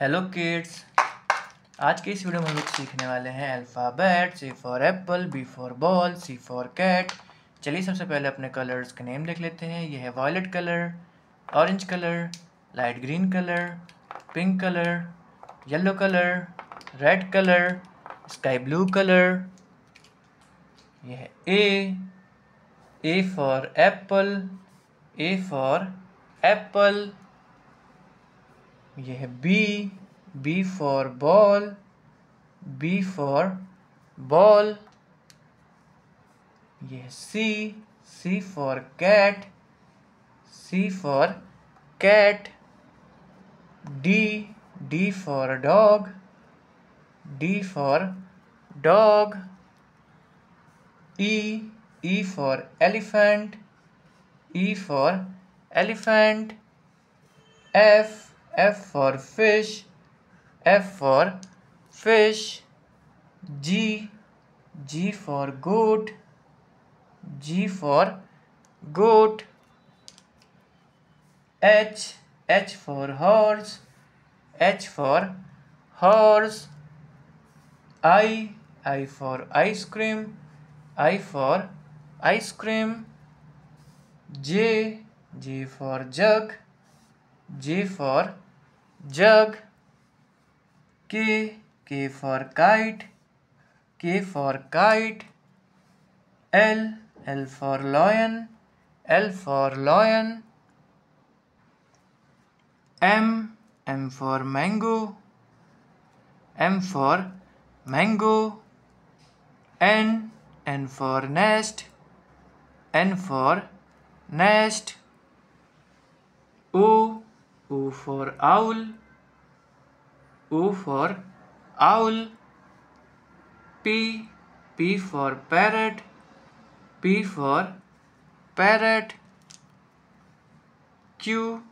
Hello kids आज के इस वीडियो में हम लोग सीखने वाले हैं alphabet C for apple B for ball C for cat चलिए सबसे पहले अपने कलर्स के नेम देख लेते हैं यह है violet colour orange colour light green colour pink colour yellow colour red colour sky blue colour यह है A A for apple A for apple ये है B B for ball B for ball ये है C C for cat C for cat D D for dog D for dog E E for elephant E for elephant F F for fish, F for fish, G, G for goat, G for goat, H, H for horse, H for horse, I, I for ice cream, I for ice cream, J, J for jug, J for jug K K for kite K for kite L L for lion L for lion M M for mango M for mango N N for nest N for nest O O for owl. O for owl. P. P for parrot. P for parrot. Q.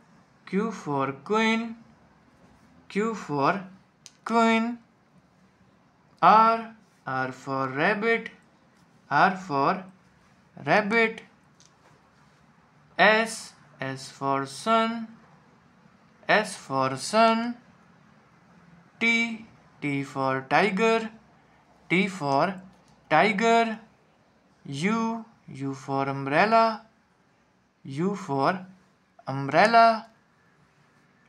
Q for queen. Q for queen. R. R for rabbit. R for rabbit. S. S for sun. S for sun, T, T for tiger, T for tiger, U, U for umbrella, U for umbrella,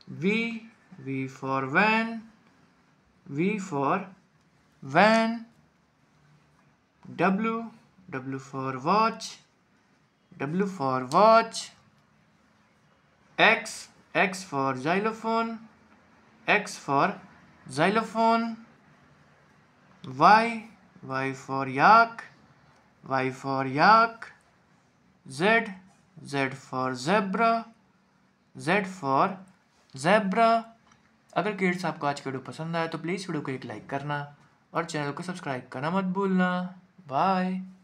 V, V for van, V for van, W, W for watch, W for watch, X, X for xylophone, X for xylophone, Y, Y for yak, Y for yak, Z, Z for zebra, Z for zebra. अगर kids आपको आज का video पसंद आया तो please video को एक like करना और चैनल को सब्सक्राइब करना मत भूलना बाय